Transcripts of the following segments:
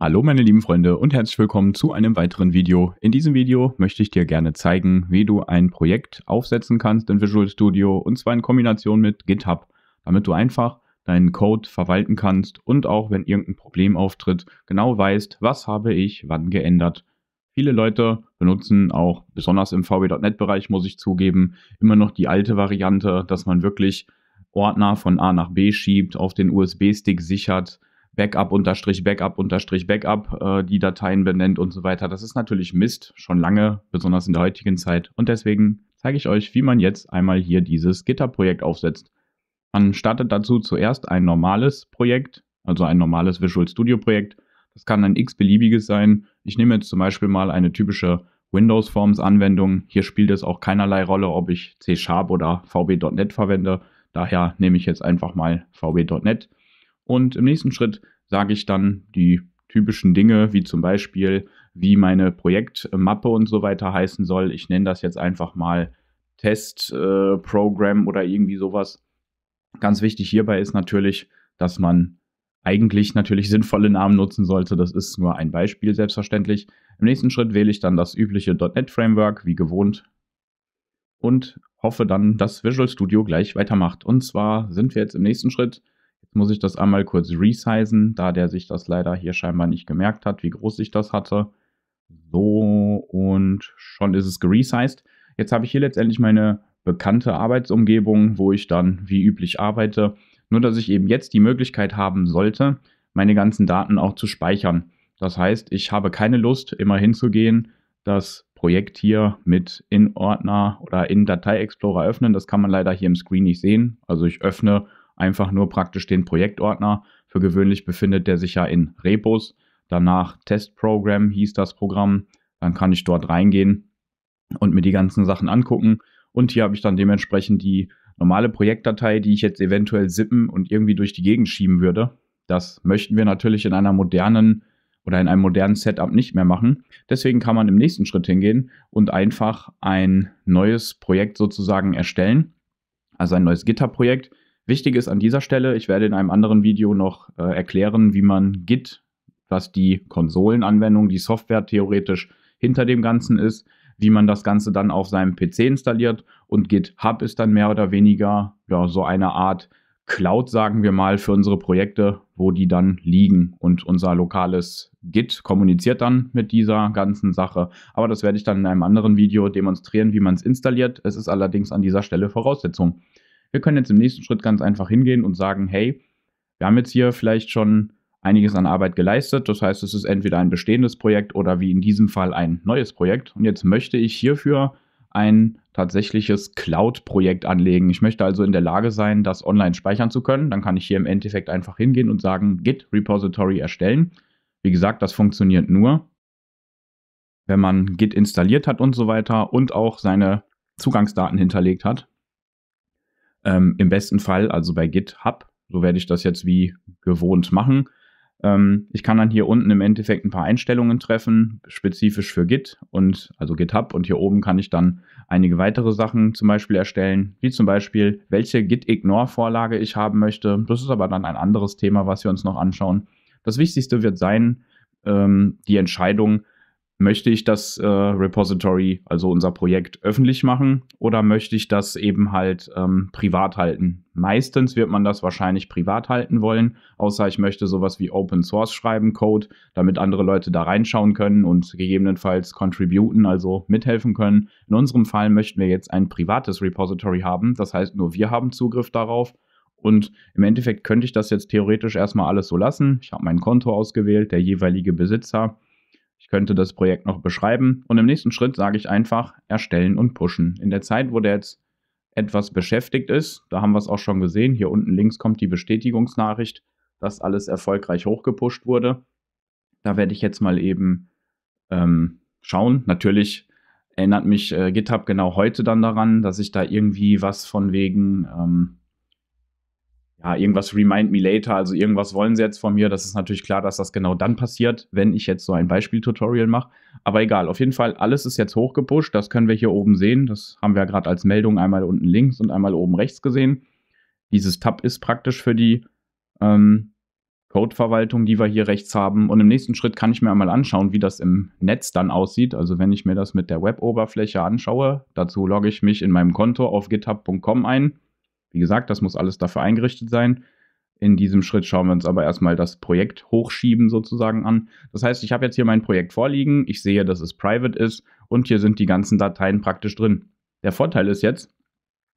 Hallo meine lieben Freunde und herzlich willkommen zu einem weiteren Video. In diesem Video möchte ich dir gerne zeigen, wie du ein Projekt aufsetzen kannst in Visual Studio und zwar in Kombination mit GitHub, damit du einfach deinen Code verwalten kannst und auch wenn irgendein Problem auftritt, genau weißt, was habe ich wann geändert. Viele Leute benutzen auch, besonders im VW.NET bereich muss ich zugeben, immer noch die alte Variante, dass man wirklich Ordner von A nach B schiebt, auf den USB-Stick sichert, Backup unterstrich Backup unterstrich Backup äh, die Dateien benennt und so weiter. Das ist natürlich Mist, schon lange, besonders in der heutigen Zeit. Und deswegen zeige ich euch, wie man jetzt einmal hier dieses Gitterprojekt aufsetzt. Man startet dazu zuerst ein normales Projekt, also ein normales Visual Studio Projekt. Das kann ein x-beliebiges sein. Ich nehme jetzt zum Beispiel mal eine typische Windows Forms Anwendung. Hier spielt es auch keinerlei Rolle, ob ich C-Sharp oder VB.NET verwende. Daher nehme ich jetzt einfach mal VB.NET. Und im nächsten Schritt sage ich dann die typischen Dinge, wie zum Beispiel, wie meine Projektmappe und so weiter heißen soll. Ich nenne das jetzt einfach mal Test äh, oder irgendwie sowas. Ganz wichtig hierbei ist natürlich, dass man eigentlich natürlich sinnvolle Namen nutzen sollte. Das ist nur ein Beispiel, selbstverständlich. Im nächsten Schritt wähle ich dann das übliche .NET Framework, wie gewohnt, und hoffe dann, dass Visual Studio gleich weitermacht. Und zwar sind wir jetzt im nächsten Schritt Jetzt muss ich das einmal kurz resizen, da der sich das leider hier scheinbar nicht gemerkt hat, wie groß ich das hatte. So und schon ist es geresized. Jetzt habe ich hier letztendlich meine bekannte Arbeitsumgebung, wo ich dann wie üblich arbeite. Nur, dass ich eben jetzt die Möglichkeit haben sollte, meine ganzen Daten auch zu speichern. Das heißt, ich habe keine Lust, immer hinzugehen, das Projekt hier mit in Ordner oder in Datei Explorer öffnen. Das kann man leider hier im Screen nicht sehen. Also ich öffne einfach nur praktisch den Projektordner. Für gewöhnlich befindet der sich ja in Repos. Danach Test Program hieß das Programm. Dann kann ich dort reingehen und mir die ganzen Sachen angucken. Und hier habe ich dann dementsprechend die normale Projektdatei, die ich jetzt eventuell sippen und irgendwie durch die Gegend schieben würde. Das möchten wir natürlich in einer modernen oder in einem modernen Setup nicht mehr machen. Deswegen kann man im nächsten Schritt hingehen und einfach ein neues Projekt sozusagen erstellen, also ein neues Gitterprojekt projekt Wichtig ist an dieser Stelle, ich werde in einem anderen Video noch äh, erklären, wie man Git, was die Konsolenanwendung, die Software theoretisch hinter dem Ganzen ist, wie man das Ganze dann auf seinem PC installiert und GitHub ist dann mehr oder weniger ja, so eine Art Cloud, sagen wir mal, für unsere Projekte, wo die dann liegen. Und unser lokales Git kommuniziert dann mit dieser ganzen Sache. Aber das werde ich dann in einem anderen Video demonstrieren, wie man es installiert. Es ist allerdings an dieser Stelle Voraussetzung. Wir können jetzt im nächsten Schritt ganz einfach hingehen und sagen, hey, wir haben jetzt hier vielleicht schon einiges an Arbeit geleistet. Das heißt, es ist entweder ein bestehendes Projekt oder wie in diesem Fall ein neues Projekt. Und jetzt möchte ich hierfür ein tatsächliches Cloud-Projekt anlegen. Ich möchte also in der Lage sein, das online speichern zu können. Dann kann ich hier im Endeffekt einfach hingehen und sagen, Git Repository erstellen. Wie gesagt, das funktioniert nur, wenn man Git installiert hat und so weiter und auch seine Zugangsdaten hinterlegt hat. Ähm, Im besten Fall, also bei GitHub, so werde ich das jetzt wie gewohnt machen. Ähm, ich kann dann hier unten im Endeffekt ein paar Einstellungen treffen, spezifisch für Git und also GitHub. Und hier oben kann ich dann einige weitere Sachen zum Beispiel erstellen, wie zum Beispiel, welche Git-Ignore-Vorlage ich haben möchte. Das ist aber dann ein anderes Thema, was wir uns noch anschauen. Das Wichtigste wird sein, ähm, die Entscheidung, möchte ich das äh, Repository, also unser Projekt, öffentlich machen oder möchte ich das eben halt ähm, privat halten? Meistens wird man das wahrscheinlich privat halten wollen, außer ich möchte sowas wie Open Source schreiben, Code, damit andere Leute da reinschauen können und gegebenenfalls contributen, also mithelfen können. In unserem Fall möchten wir jetzt ein privates Repository haben, das heißt nur wir haben Zugriff darauf. Und im Endeffekt könnte ich das jetzt theoretisch erstmal alles so lassen. Ich habe mein Konto ausgewählt, der jeweilige Besitzer ich könnte das Projekt noch beschreiben und im nächsten Schritt sage ich einfach erstellen und pushen. In der Zeit, wo der jetzt etwas beschäftigt ist, da haben wir es auch schon gesehen, hier unten links kommt die Bestätigungsnachricht, dass alles erfolgreich hochgepusht wurde. Da werde ich jetzt mal eben ähm, schauen. Natürlich erinnert mich äh, GitHub genau heute dann daran, dass ich da irgendwie was von wegen ähm, ja, irgendwas remind me later, also irgendwas wollen sie jetzt von mir. Das ist natürlich klar, dass das genau dann passiert, wenn ich jetzt so ein Beispiel-Tutorial mache. Aber egal, auf jeden Fall, alles ist jetzt hochgepusht. Das können wir hier oben sehen. Das haben wir gerade als Meldung einmal unten links und einmal oben rechts gesehen. Dieses Tab ist praktisch für die ähm, Code-Verwaltung, die wir hier rechts haben. Und im nächsten Schritt kann ich mir einmal anschauen, wie das im Netz dann aussieht. Also wenn ich mir das mit der Web-Oberfläche anschaue, dazu logge ich mich in meinem Konto auf github.com ein wie gesagt, das muss alles dafür eingerichtet sein. In diesem Schritt schauen wir uns aber erstmal das Projekt hochschieben sozusagen an. Das heißt, ich habe jetzt hier mein Projekt vorliegen, ich sehe, dass es private ist und hier sind die ganzen Dateien praktisch drin. Der Vorteil ist jetzt,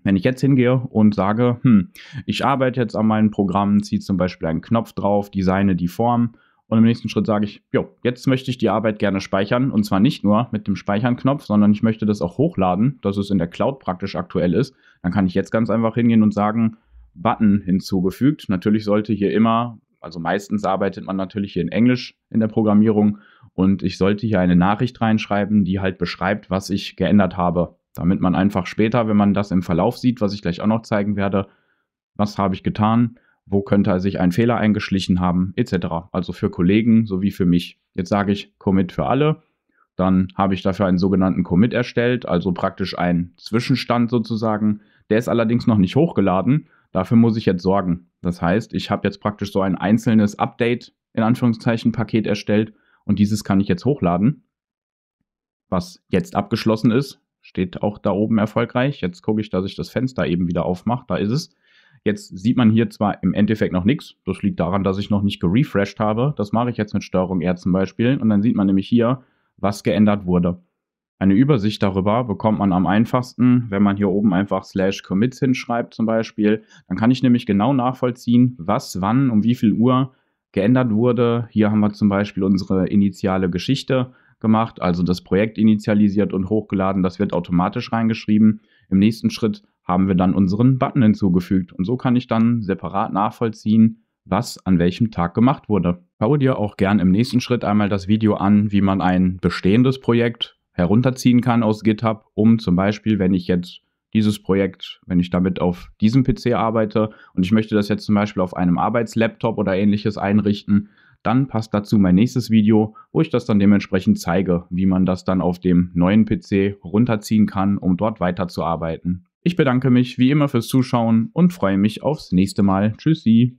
wenn ich jetzt hingehe und sage, hm, ich arbeite jetzt an meinem Programm, ziehe zum Beispiel einen Knopf drauf, designe die Form und im nächsten Schritt sage ich, jo, jetzt möchte ich die Arbeit gerne speichern. Und zwar nicht nur mit dem Speichern-Knopf, sondern ich möchte das auch hochladen, dass es in der Cloud praktisch aktuell ist. Dann kann ich jetzt ganz einfach hingehen und sagen, Button hinzugefügt. Natürlich sollte hier immer, also meistens arbeitet man natürlich hier in Englisch in der Programmierung und ich sollte hier eine Nachricht reinschreiben, die halt beschreibt, was ich geändert habe, damit man einfach später, wenn man das im Verlauf sieht, was ich gleich auch noch zeigen werde, was habe ich getan, wo könnte sich ein Fehler eingeschlichen haben, etc. Also für Kollegen sowie für mich. Jetzt sage ich Commit für alle. Dann habe ich dafür einen sogenannten Commit erstellt, also praktisch einen Zwischenstand sozusagen. Der ist allerdings noch nicht hochgeladen. Dafür muss ich jetzt sorgen. Das heißt, ich habe jetzt praktisch so ein einzelnes Update in Anführungszeichen Paket erstellt und dieses kann ich jetzt hochladen. Was jetzt abgeschlossen ist, steht auch da oben erfolgreich. Jetzt gucke ich, dass ich das Fenster eben wieder aufmache. Da ist es. Jetzt sieht man hier zwar im Endeffekt noch nichts. Das liegt daran, dass ich noch nicht gerefreshed habe. Das mache ich jetzt mit Steuerung R zum Beispiel. Und dann sieht man nämlich hier, was geändert wurde. Eine Übersicht darüber bekommt man am einfachsten, wenn man hier oben einfach slash commits hinschreibt zum Beispiel. Dann kann ich nämlich genau nachvollziehen, was, wann, um wie viel Uhr geändert wurde. Hier haben wir zum Beispiel unsere initiale Geschichte gemacht, also das Projekt initialisiert und hochgeladen. Das wird automatisch reingeschrieben. Im nächsten Schritt haben wir dann unseren Button hinzugefügt. Und so kann ich dann separat nachvollziehen, was an welchem Tag gemacht wurde. Schau dir auch gern im nächsten Schritt einmal das Video an, wie man ein bestehendes Projekt herunterziehen kann aus GitHub, um zum Beispiel, wenn ich jetzt dieses Projekt, wenn ich damit auf diesem PC arbeite und ich möchte das jetzt zum Beispiel auf einem Arbeitslaptop oder ähnliches einrichten, dann passt dazu mein nächstes Video, wo ich das dann dementsprechend zeige, wie man das dann auf dem neuen PC runterziehen kann, um dort weiterzuarbeiten. Ich bedanke mich wie immer fürs Zuschauen und freue mich aufs nächste Mal. Tschüssi.